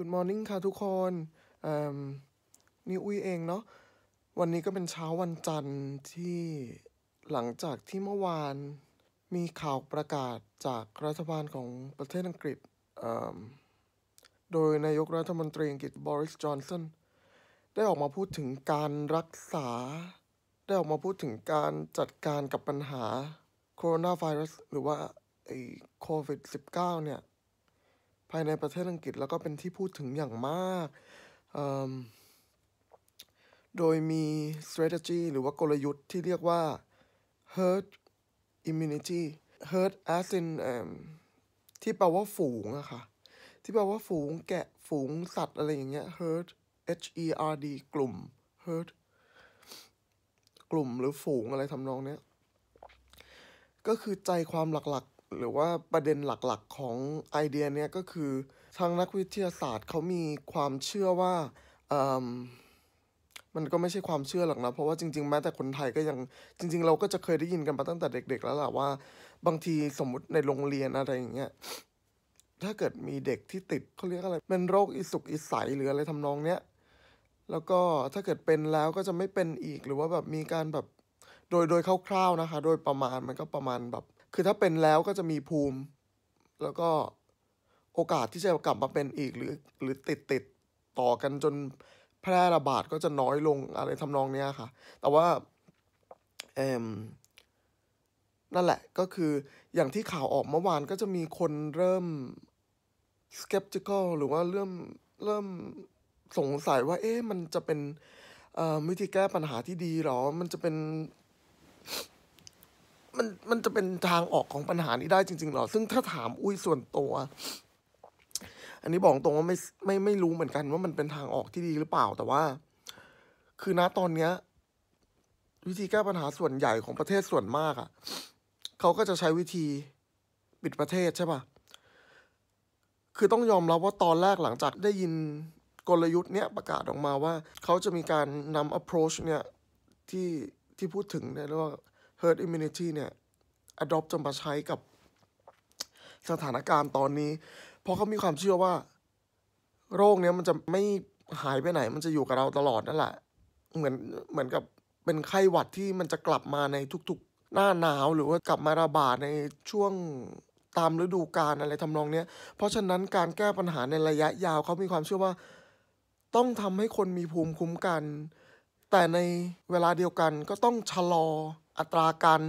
Good morning ค่ะ ทุกคนนี่อุ้ยเองเนาะวันนี้ก็เป็นเช้าวันจันทร์ที่หลังจากที่เมื่อวานมีข่าวประกาศจากรัฐบาลของประเทศอังกฤษ โดยนายกรัฐมนตรีอังกฤษบริสจอนสันได้ออกมาพูดถึงการรักษา ได้ออกมาพูดถึงการจัดการกับปัญหาโคโรนาไวรัสหรือว่าไอโควิด -19 เนี่ยภายในประเทศอังกฤษแล้วก็เป็นที่พูดถึงอย่างมาก โดยมี strategy หรือว่ากลยุทธ์ที่เรียกว่า herd immunity herd as in ที่แปลว่าฝูงอะค่ะ ที่แปลว่าฝูงแกะฝูงสัตว์อะไรอย่างเงี้ย herd h e r d กลุ่ม herd กลุ่มหรือฝูงอะไรทำนองเนี้ย ก็คือใจความหลักๆหรือว่าประเด็นหลักๆของไอเดียเนี้ย ก็คือทางนักวิทยาศาสตร์เขามีความเชื่อว่า มันก็ไม่ใช่ความเชื่อหรอกนะ เพราะว่าจริงๆ แม้แต่คนไทยก็ยังจริงๆ เราก็จะเคยได้ยินกันมาตั้งแต่เด็กๆ แล้วล่ะ ว่าบางทีสมมติในโรงเรียนอะไรอย่างเงี้ยถ้าเกิดมีเด็กที่ติดเขาเรียกอะไรเป็นโรคอิสุกอิสัยหรืออะไรทำนองเนี้ยแล้วก็ถ้าเกิดเป็นแล้วก็จะไม่เป็นอีกหรือว่าแบบมีการแบบโดยโดยคร่าวๆนะคะโดยประมาณมันก็ประมาณแบบคือถ้าเป็นแล้วก็จะมีภูมิ แล้วก็โอกาสที่จะกลับมาเป็นอีกหรือหรือติดติดต่อกันจนแพร่ระบาดก็จะน้อยลงอะไรทำนองเนี้ยค่ะ แต่ว่า เอมนั่นแหละก็คืออย่างที่ข่าวออกเมื่อวานก็จะมีคนเริ่ม skeptical หรือว่าเริ่ม เริ่มสงสัยว่าเอ๊ะมันจะเป็นวิธีแก้ปัญหาที่ดีหรอ มันจะเป็นมันมันจะเป็นทางออกของปัญหานี้ได้จริงๆหรอซึ่งถ้าถามอุ้ยส่วนตัว อันนี้บอกตรงว่าไม่ไม่ไม่รู้เหมือนกัน ว่ามันเป็นทางออกที่ดีหรือเปล่าแต่ว่า คือณตอนเนี้ย วิธีแก้ปัญหาส่วนใหญ่ของประเทศส่วนมากอะ่ะเขาก็จะใช้วิธีปิดประเทศใช่ปะ่ะคือต้องยอมรับว่าตอนแรกหลังจากได้ยินกลยุทธ์เนี้ยประกาศออกมาว่าเขาจะมีการนำ approach เนี้ยที่ที่พูดถึงเนี่ยเรียกว่า herd immunity เนี่ย adopt จะมาใช้กับสถานการณ์ตอนนี้ เพราะเขามีความเชื่อว่า โรคเนี้ยมันจะไม่หายไปไหน มันจะอยู่กับเราตลอดนั่นแหละ เหมือนเหมือนกับเป็นไข้หวัดที่มันจะกลับมาในทุกๆ หน้าหนาวหรือว่ากลับมาระบาดในช่วงตามฤดูกาลอะไรทำนองเนี้ย เพราะฉะนั้นการแก้ปัญหาในระยะยาวเขามีความเชื่อว่า ต้องทำให้คนมีภูมิคุ้มกัน แต่ในเวลาเดียวกันก็ต้องชะลออัตราการ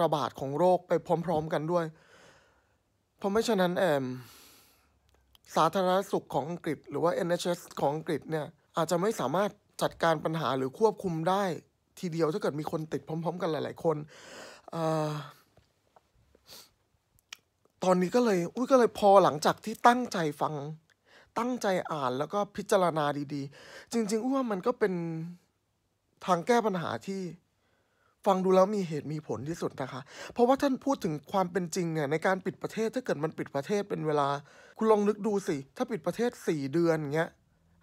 ระบาดของโรคไปพร้อมๆกันด้วย เพราะไม่ฉะนั้นแอมสาธารณสุขของอังกฤษหรือว่า NHS ของอังกฤษเนี่ย อาจจะไม่สามารถจัดการปัญหาหรือควบคุมได้ ทีเดียวถ้าเกิดมีคนติดพร้อมๆกันหลายๆคนอตอนนี้ก็เลย อุ้ยก็เลยพอหลังจากที่ตั้งใจฟังตั้งใจอ่านแล้วก็พิจารณาดีๆ จริง ๆอ้ว่ามันก็เป็นทางแก้ปัญหาที่ฟังดูแล้วมีเหตุมีผลที่สุดนะคะ เพราะว่าท่านพูดถึงความเป็นจริง เนี่ย ในการปิดประเทศถ้าเกิดมันปิดประเทศเป็นเวลา คุณลองนึกดูสิ ถ้าปิดประเทศสี่เดือนเงี้ย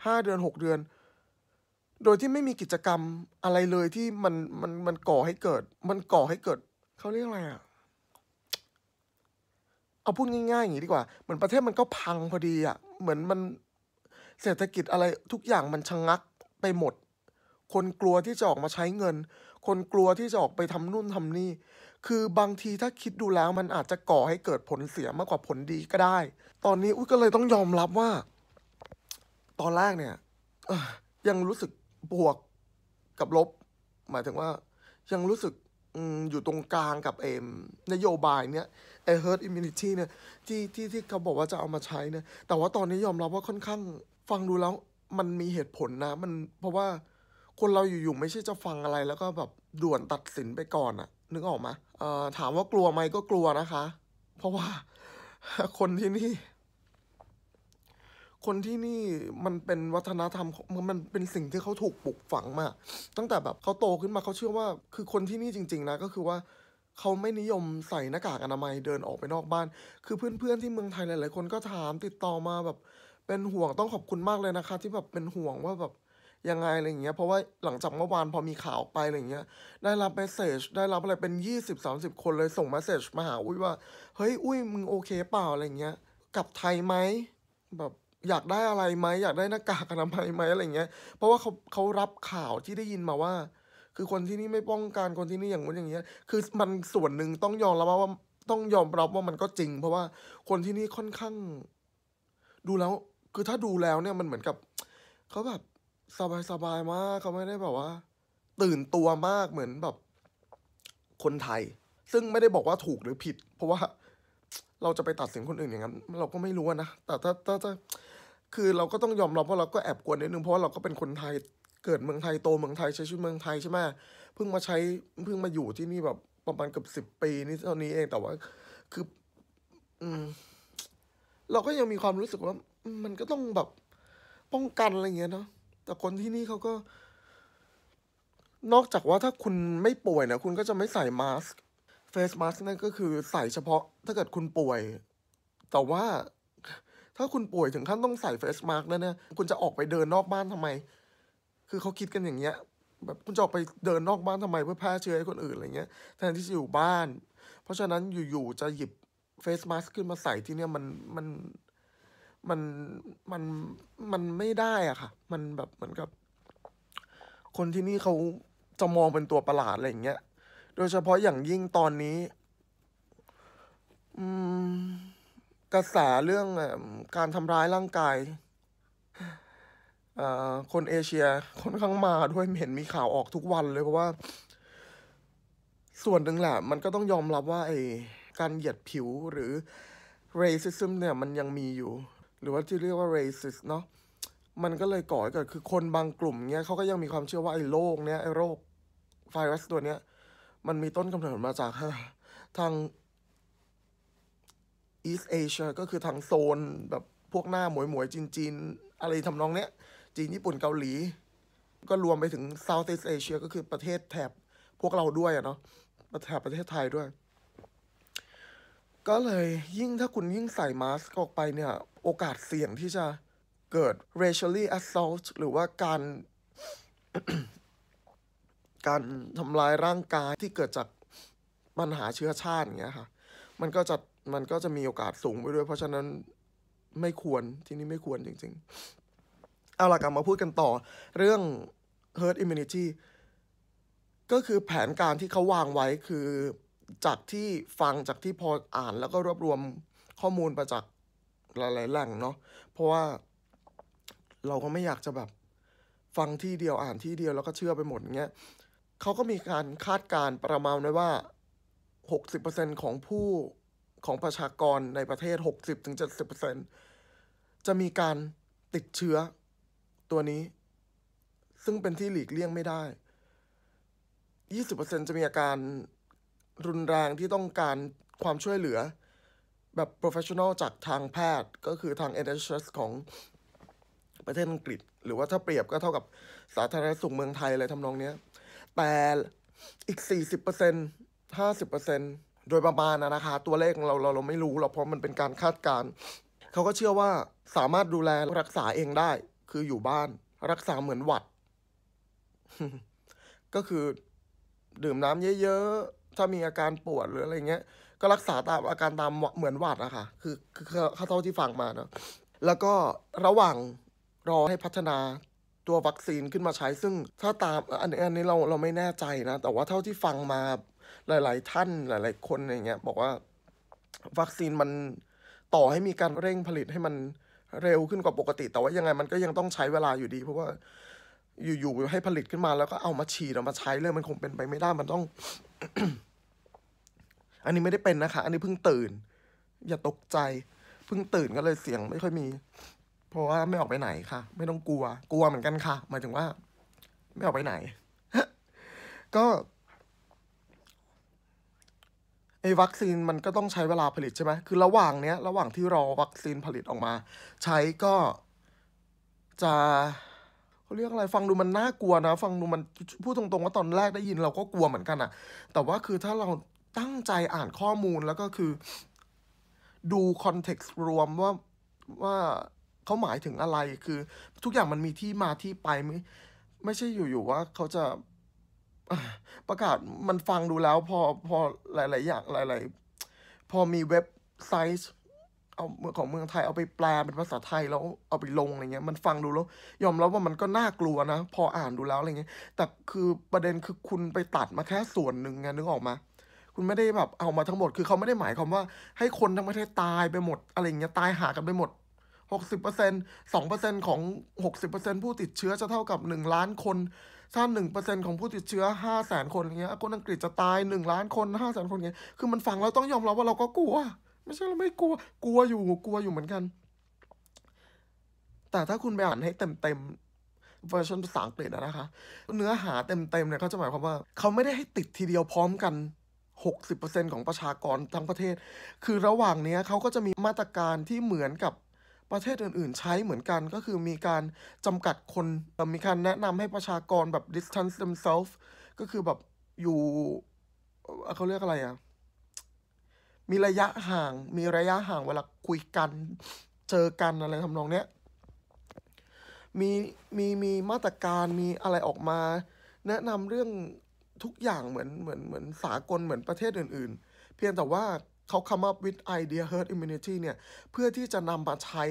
ห้าเดือนหกเดือน โดยที่ไม่มีกิจกรรมอะไรเลยที่มันมันมันก่อให้เกิด มันก่อให้เกิดเขาเรียกอะไรอะเอาพูดง่ายๆอย่างนี้ดีกว่าเหมือนประเทศมันก็พังพอดีอะเหมือนมันเศรษฐกิจอะไรทุกอย่างมันชะงงักไปหมด คนกลัวที่จะออกมาใช้เงินคนกลัวที่จะออกไปทำนู่นทำนี่ คือบางทีถ้าคิดดูแล้ว มันอาจจะก่อให้เกิดผลเสียมากกว่าผลดีก็ได้ ตอนนี้อุ้ยก็เลยต้องยอมรับว่า ตอนแรกเนี่ยยังรู้สึกบวกกับลบ หมายถึงว่า ยังรู้สึกอยู่ตรงกลางกับเอมนโยบายเนี้ยเอเฮิร์ตอิมมิเิตี้เนี่ยที่ที่ที่เขาบอกว่าจะเอามาใช้เนี่ย แต่ว่าตอนนี้ยอมรับว่าค่อนข้าง ฟังดูแล้วมันมีเหตุผลนะ มันเพราะว่าคนเราอยู่ๆไม่ใช่จะฟังอะไรแล้วก็แบบ ด่วนตัดสินไปก่อนอะนึกออกไหมถามว่ากลัวไหมก็กลัวนะคะ เพราะว่า คนที่นี่ คนที่นี่มันเป็นวัฒนธรรม มันเป็นสิ่งที่เขาถูกปลูกฝังมา ตั้งแต่แบบเขาโตขึ้นมาเขาเชื่อว่า คือคนที่นี่จริงๆนะก็คือว่าเขาไม่นิยมใส่หน้ากากอนามัยเดินออกไปนอกบ้าน คือเพื่อนๆที่เมืองไทยหลายๆคนก็ถามติดต่อมา แบบ เป็นห่วงต้องขอบคุณมากเลยนะคะ ที่แบบเป็นห่วงว่าแบบยังไงอะไรเงี้ย เพราะว่าหลังจากเมื่อวานพอมีข่าวไปอะไรเงี้ย ได้รับเมสเซจ ได้รับอะไรเป็นยี่สิบสามสิบคนเลยส่งเมสเซจมาหา อุ้ยว่า เฮ้ยอุ้ยมึงโอเคเปล่าอะไรเงี้ยกลับไทยไหม แบบ อยากได้อะไรไหม อยากได้หน้ากากอนามัยไหมอะไรเงี้ย เพราะว่าเขาเขารับข่าวที่ได้ยินมาว่า คือคนที่นี่ไม่ป้องกันคนที่นี่อย่างนู้นอย่างเงี้ย คือมันส่วนหนึ่งต้องยอมรับว่า ต้องยอมรับว่ามันก็จริง เพราะว่าคนที่นี่ค่อนข้าง ดูแล้ว คือถ้าดูแล้วเนี่ยมันเหมือนกับ เขาแบบสบายสบายมากเขาไม่ได้แบบว่า ตื่นตัวมากเหมือนแบบคนไทย ซึ่งไม่ได้บอกว่าถูกหรือผิด เพราะว่า เราจะไปตัดสินคนอื่นอย่างนั้น เราก็ไม่รู้นะแต่ถ้าถ้าถ้าคือเราก็ต้องยอมรับว่าเราก็แอบกวนนิดนึงเพราะว่าเราก็เป็นคนไทย เกิดเมืองไทย โตเมืองไทย ใช้ชีวิตเมืองไทยใช่ไหมเพิ่งมาใช้ เพิ่งมาอยู่ที่นี่แบบประมาณเกือบสิบปีนี่เท่านี้เองแต่ว่า คือ อืมเราก็ยังมีความรู้สึกว่ามันก็ต้องแบบป้องกันอะไรเงี้ยเนาะแต่คนที่นี่เขาก็ นอกจากว่าถ้าคุณไม่ป่วยนะคุณก็จะไม่ใส่มาสก์เฟสมาสก์นั่นก็คือใส่เฉพาะถ้าเกิดคุณป่วย แต่ว่า ถ้าคุณป่วยถึงขั้นต้องใส่เฟสมาสก์แล้วเนี่ยคุณจะออกไปเดินนอกบ้านทำไม คือเขาคิดกันอย่างเงี้ย แบบคุณจะออกไปเดินนอกบ้านทำไม เพื่อแพร่เชื้อให้คนอื่นอะไรเงี้ยแทนที่จะอยู่บ้าน เพราะฉะนั้นอยู่ๆจะหยิบเฟสมาสก์ขึ้นมาใส่ที่เนี่ยมันมันมัน มัน มันไม่ได้อ่ะค่ะ มันแบบเหมือนกับ คนที่นี่เขาจะมองเป็นตัวประหลาดอะไรอย่างเงี้ย โดยเฉพาะอย่างยิ่งตอนนี้กระแสเรื่องการทำร้ายร่างกายคนเอเชียค่อนข้างมาด้วยเห็นมีข่าวออกทุกวันเลย เพราะว่า ส่วนหนึ่งแหละมันก็ต้องยอมรับว่าไอ้การเหยียดผิวหรือ racism เนี่ย มันยังมีอยู่หรือว่าที่เรียกว่า racist เนาะมันก็เลยก่อให้เกิดคือคนบางกลุ่มเนี้ยเขาก็ยังมีความเชื่อว่าไอ้โรคเนี้ยไอ้โรคไวรัสตัวเนี้ย มันมีต้นกำเนิดมาจากทางอีสเอเชียก็คือทางโซนแบบพวกหน้าหมวยหมวยจีนจีนอะไรทำนองเนี้ย จีนญี่ปุ่นเกาหลี ก็รวมไปถึงซาท์อีสเอเชียก็คือประเทศแถบพวกเราด้วยเนาะแถบประเทศไทยด้วยก็เลยยิ่งถ้าคุณยิ่งใส่มาสก์ออกไปเนี่ย โอกาสเสี่ยงที่จะเกิด racially assault หรือว่าการ การทำลายร่างกายที่เกิดจากปัญหาเชื้อชาติอย่างเงี้ยค่ะ มันก็จะมันก็จะมีโอกาสสูงไปด้วยเพราะฉะนั้นไม่ควรที่นี่ไม่ควรจริง ๆ เอาล่ะกลับมาพูดกันต่อ เรื่อง herd immunity ก็คือแผนการที่เขาวางไว้คือจากที่ฟังจากที่พออ่านแล้วก็รวบรวมข้อมูลมาจากหลายๆแหล่งเนาะเพราะว่าเราก็ไม่อยากจะแบบฟังที่เดียวอ่านที่เดียวแล้วก็เชื่อไปหมดเงี้ยเขาก็มีการคาดการประมาณไว้ว่า60%ของผู้ของประชากรในประเทศ60-70%จะมีการติดเชื้อตัวนี้ ซึ่งเป็นที่หลีกเลี่ยงไม่ได้20%จะมีอาการรุนแรงที่ต้องการความช่วยเหลือ แบบ professional จากทางแพทย์ ก็คือทาง NHS ของประเทศอังกฤษ หรือว่าถ้าเปรียบก็เท่ากับสาธารณสุขเมืองไทย อะไรทำนองเนี้ย แต่อีก 40% 50%โดยประมาณนะคะ ตัวเลขเราเราเราไม่รู้ เราเพราะมันเป็นการคาดการณ์เขาก็เชื่อว่าสามารถดูแลรักษาเองได้ คืออยู่บ้าน รักษาเหมือนหวัด ก็คือดื่มน้ำเยอะถ้ามีอาการปวดหรืออะไรเงี้ย ก็รักษาตามอาการตามเหมือนหวัดอะค่ะคือคือเท่าที่ฟังมาเนาะแล้วก็ระหว่างรอให้พัฒนาตัววัคซีนขึ้นมาใช้ ซึ่งถ้าตามอันนี้อันนี้เราเราไม่แน่ใจนะแต่ว่าเท่าที่ฟังมาหลาย ๆ ท่านหลาย ๆ คนอย่างเงี้ยบอกว่า วัคซีนมันต่อให้มีการเร่งผลิตให้มันเร็วขึ้นกว่าปกติ แต่ว่ายังไงมันก็ยังต้องใช้เวลาอยู่ดี เพราะว่าอยู่ๆให้ผลิตขึ้นมาแล้วก็เอามาฉีดเอามาใช้เลยมันคงเป็นไปไม่ได้มันต้องอันนี้ไม่ได้เป็นนะคะ อันนี้เพิ่งตื่น อย่าตกใจ เพิ่งตื่นก็เลยเสียง ไม่ค่อยมี เพราะว่าไม่ออกไปไหนค่ะ ไม่ต้องกลัว กลัวเหมือนกันค่ะ หมายถึงว่า ไม่ออกไปไหน ก็ไอ้วัคซีนมันก็ต้องใช้เวลาผลิตใช่ไหม คือระหว่างเนี้ย ระหว่างที่รอวัคซีนผลิตออกมา ใช้ก็ จะเขาเรียกอะไร ฟังดูมันน่ากลัวนะ ฟังดูมัน พูดตรงๆว่าตอนแรกได้ยิน เราก็กลัวเหมือนกันอะแต่ว่าคือถ้าเราตั้งใจอ่านข้อมูลแล้วก็คือ ดูคอนเท็กซ์รวมว่าว่าเขาหมายถึงอะไรคือ ทุกอย่างมันมีที่มาที่ไปไม่ไม่ใช่อยู่ๆว่าเขาจะ ประกาศมันฟังดูแล้วพอพอ หลายๆอย่างหลายๆพอมีเว็บไซต์เอาของเมืองไทยเอาไปแปลเป็นภาษาไทย แล้วเอาไปลงอะไรเงี้ยมันฟังดูแล้ว ยอมรับว่ามันก็น่ากลัวนะพออ่านดูแล้วอะไรเงี้ยแต่คือประเด็นคือคุณไปตัดมาแค่ส่วนหนึ่งไงนึกออกมาคุณไม่ได้แบบเอามาทั้งหมด คือเขาไม่ได้หมายความว่า ให้คนทั้งประเทศตายไปหมด อะไรเงี้ยตายหากันไปหมดหกสิบเปอร์เซ็นสองเปอร์เซ็นของหกสิบเปอร์เซ็นผู้ติดเชื้อจะเท่ากับหนึ่งล้านคน ถ้าหนึ่งเปอร์เซ็นของผู้ติดเชื้อห้าแสนคนเงี้ย คนอังกฤษจะตายหนึ่งล้านคนห้าแสนคนเงี้ยคือมันฟังเราต้องยอมรับว่าเราก็กลัว ไม่ใช่เราไม่กลัว กลัวอยู่กลัวอยู่เหมือนกัน แต่ถ้าคุณไปอ่านให้เต็มเวอร์ชันภาษาอังกฤษนะคะ เนื้อหาเต็มๆเนี่ยเขาจะหมายความว่าเขาไม่ได้ให้ติดทีเดียวพร้อมกัน60%ของประชากรทั้งประเทศ คือระหว่างนี้เขาก็จะมีมาตรการที่เหมือนกับประเทศอื่นๆ ใช้เหมือนกันก็คือมีการจำกัดคนมีการแนะนำให้ประชากรแบบ distance themselves ก็คือแบบอยู่เขาเรียกอะไรอะ่ะมีระยะห่างมีระยะห่างเวลาคุยกันเจอกันอะไรทำนองเนี้ยมีมีมีมาตรการมีอะไรออกมา แนะนำเรื่องทุกอย่างเหมือนเหมือนเหมือนสากลเหมือนประเทศอื่น ๆ เพียงแต่ว่าเขา come up with idea herd immunity เนี่ย เพื่อที่จะนำมาใช้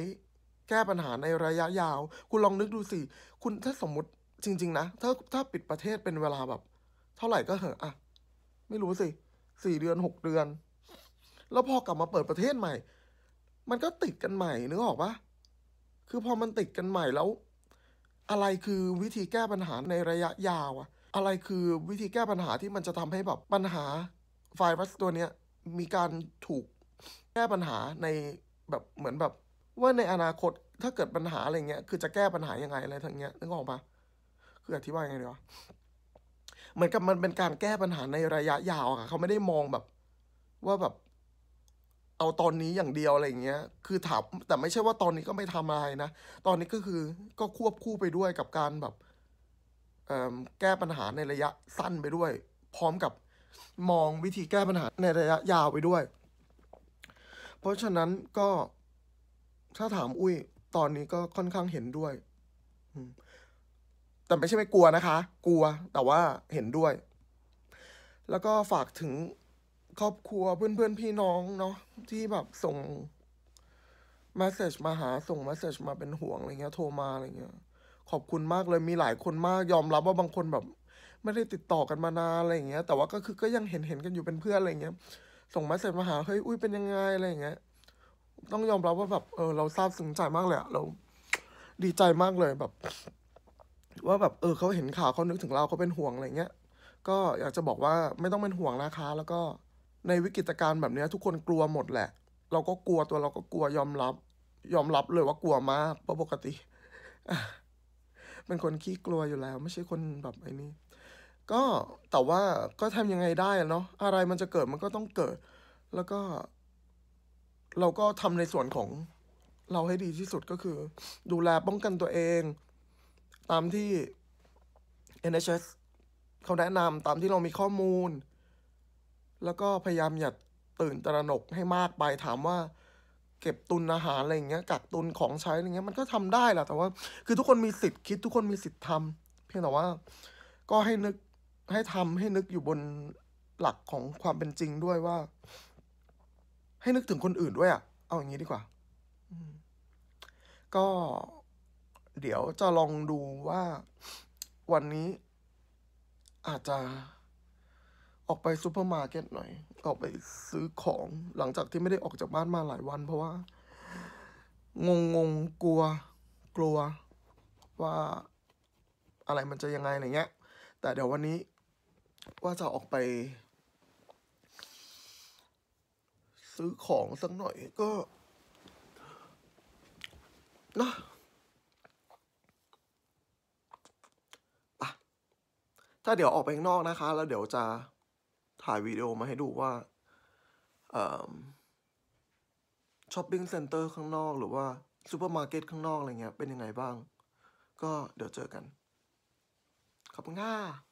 แก้ปัญหาในระยะยาว คุณลองนึกดูสิคุณถ้าสมมติจริง ๆ นะถ้าถ้าปิดประเทศเป็นเวลาแบบ เท่าไหร่ก็เหอะอะไม่รู้สิสี่เดือนหกเดือน แล้วพอกลับมาเปิดประเทศใหม่ มันก็ติดกันใหม่นึกออกปะคือพอมันติดกันใหม่แล้ว อะไรคือวิธีแก้ปัญหาในระยะยาวอะอะไรคือวิธีแก้ปัญหาที่มันจะทำให้แบบปัญหาไวรัสตัวเนี้ย มีการถูกแก้ปัญหาในแบบเหมือนแบบ ว่าในอนาคตถ้าเกิดปัญหาอะไรเงี้ยคือจะแก้ปัญหายังไงอะไรทั้งเงี้ยนึกออกปะคืออธิบายยังไงดีวะเหมือนกับมันเป็นการแก้ปัญหาในระยะยาวอะเขาไม่ได้มองแบบ ว่าแบบ เอาตอนนี้อย่างเดียวอะไรเงี้ยคือถามแต่ไม่ใช่ว่าตอนนี้ก็ไม่ทำอะไรนะตอนนี้ก็คือก็ควบคู่ไปด้วยกับการแบบแก้ปัญหาในระยะสั้นไปด้วย พร้อมกับ มองวิธีแก้ปัญหาในระยะยาวไปด้วย เพราะฉะนั้นก็ถ้าถามอุ้ย ตอนนี้ก็ค่อนข้างเห็นด้วยแต่ไม่ใช่ไม่กลัวนะคะ กลัว แต่ว่าเห็นด้วย แล้วก็ฝากถึงครอบครัวเพื่อนเพื่อนพี่น้องเนาะที่แบบส่งมาเสจมาหาส่งมาเสจมาเป็นห่วงอะไรเงี้ย โทรมา อะไรเงี้ยขอบคุณมากเลยมีหลายคนมากยอมรับว่าบางคนแบบ ไม่ได้ติดต่อกันมานานอะไรอย่างเงี้ยแต่ว่าก็คือก็ยังเห็นเห็นกันอยู่เป็นเพื่อนอะไรอย่างเงี้ย ส่งมาเสร็จมาหาเฮ้ยอุ้ยเป็นยังไงอะไรอย่างเงี้ย ต้องยอมรับว่าแบบเออ เราซาบซึ้งใจมากเลยอะเรา ดีใจมากเลยแบบว่าแบบเออเขาเห็นข่าวเขานึกถึงเราเขาเป็นห่วงอะไรเงี้ยก็อยากจะบอกว่าไม่ต้องเป็นห่วงนะคะ แล้วก็ในวิกฤตการณ์แบบนี้ทุกคนกลัวหมดแหละ เราก็กลัวตัวเราก็กลัวยอมรับ ยอมรับเลยว่ากลัวมากเพราะปกติเป็นคนขี้กลัวอยู่แล้ว ไม่ใช่คนแบบไอ้นี่ ก็แต่ว่าก็ทำยังไงได้เนาะอะไรมันจะเกิดมันก็ต้องเกิด แล้วก็ เราก็ทำในส่วนของเราให้ดีที่สุดก็คือ ดูแลป้องกันตัวเอง ตามที่ NHS เขาแนะนำตามที่เรามีข้อมูล แล้วก็พยายามอย่าตื่นตระหนกให้มากไปถามว่าเก็บตุนอาหารอะไรอย่างเงี้ย กักตุนของใช้อะไรเงี้ยมันก็ทำได้แหละแต่ว่าคือทุกคนมีสิทธิ์คิดทุกคนมีสิทธิ์ทำ เพียงแต่ว่า ก็ให้นึกให้ทำ ให้นึกอยู่บนหลักของความเป็นจริงด้วยว่า ให้นึกถึงคนอื่นด้วยอะ่ะ เอาอย่างนี้ดีกว่าก็ เดี๋ยวจะลองดูว่า วันนี้อาจจะออกไปซูเปอร์มาร์เก็ตหน่อยออกไปซื้อของหลังจากที่ไม่ได้ออกจากบ้านมาหลายวัน เพราะว่างงงงกลัว กลัวว่าอะไรมันจะยังไงอะไรเงี้ย แต่เดี๋ยววันนี้ ว่าจะออกไป ซื้อของสักหน่อยก็นะถ้าเดี๋ยวออกไปข้างนอกนะคะ แล้วเดี๋ยวจะถ่ายวิดีโอมาให้ดูว่าช้อปปิ้งเซ็นเตอร์ข้างนอก หรือว่าซูเปอร์มาร์เก็ตข้างนอกอะไรเงี้ยเป็นยังไงบ้าง ก็เดี๋ยวเจอกันขอบคุณค่ะ